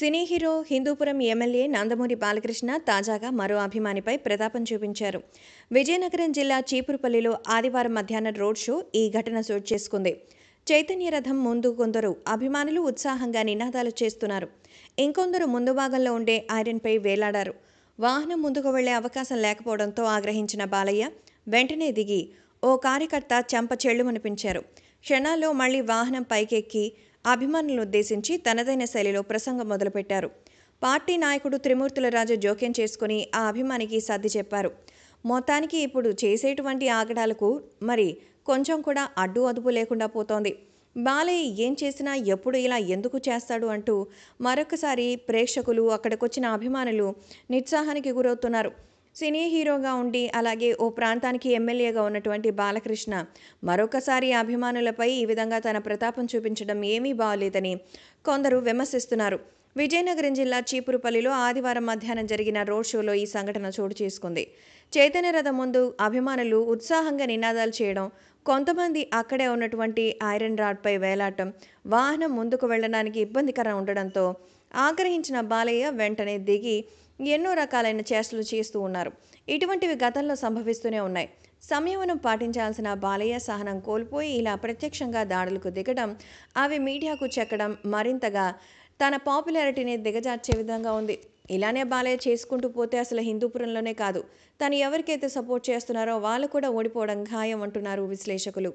సినీ hero Hindupuram MLA Nandamuri Balakrishna తాజాగా మరో అభిమానిపై ప్రతాపం చూపించారు విజయనగరం జిల్లా చీపురుపల్లిలో ఆదివారం మధ్యాహ్నం రోడ్ షో ఈ ఘటన చోటు చేసుకుంది చైతన్య రథం ముందు కొందరు అభిమానులు ఉత్సాహంగా నినాదాలు చేస్తున్నారు ఇంకొందరు ముందు భాగంలో ఉండే ఐరన్పై వేలాడారు వాహనం ముందుకు వెళ్లే అవకాశం లేకపోవడంతో ఆగ్రహించిన బాలయ్య వెంటనే దిగి ఓ కార్యకర్త చెంప చెళ్ళుమనిపించారు క్షణాల్లో మళ్లీ వాహనం పైకెక్కి అభిమానులను ఉద్దేశించి తనదైన శైలిలో ప్రసంగం మొదలుపెట్టారు పార్టీ నాయకుడు త్రిమూర్తుల రాజు జోక్యం చేసుకుని ఆ అభిమానికి సర్ది చెప్పారు మొత్తానికి ఇప్పుడు చేసేటువంటి ఆగడాలకు మరి కొంచెం కూడా అడ్డు అదుపు లేకుండా పోతోంది బాలయ్య ఏం చేసినా ఎప్పుడు ఇలా ఎందుకు చేస్తాడు అంటూ మరొకసారి ప్రేక్షకులు అక్కడికొచ్చిన అభిమానులు నిత్సాహానికి గురవుతున్నారు సినీ హీరోగా ఉండి అలాగే ఓ ప్రాంతానికి ఎమ్మెల్యేగా ఉన్నటువంటి బాలకృష్ణ మరొకసారి అభిమానులపై ఈ విధంగా తన ప్రతాపం చూపించడం ఏమీ బాగలేదని కొందరు విమర్శిస్తున్నారు విజయనగరం జిల్లా చీపురుపల్లిలో ఆదివారం మధ్యాహ్నం జరిగిన రోడ్ షోలో ఈ సంఘటన చోటు చేసుకుంది చైతన్య రథం ముందు అభిమానులు ఉత్సాహంగా నినాదాలు చేయడం కొంతమంది అక్కడే ఉన్నటువంటి ఐరన్ రాడ్పై వేలాటం వాహనం ముందుకు వెళ్ళడానికి ఇబ్బందికరం ఉండడంతో ఆగ్రహించిన బాలయ్య వెంటనే దిగి ఎన్నో రకాలైన చేష్టలు చేస్తూ ఉన్నారు ఇటువంటివి గతంలో సంభవిస్తూనే ఉన్నాయి సంయమనం పాటించాల్సిన బాలయ్య సహనం కోల్పోయి ఇలా ప్రత్యక్షంగా దాడులకు దిగడం అవి మీడియాకు చెక్కడం మరింతగా తన పాపులారిటీని దిగజార్చే విధంగా ఉంది ఇలానే బాలయ్య చేసుకుంటూ పోతే అసలు హిందూపురంలోనే కాదు తను ఎవరికైతే సపోర్ట్ చేస్తున్నారో వాళ్ళు కూడా ఓడిపోవడం ఖాయం అంటున్నారు విశ్లేషకులు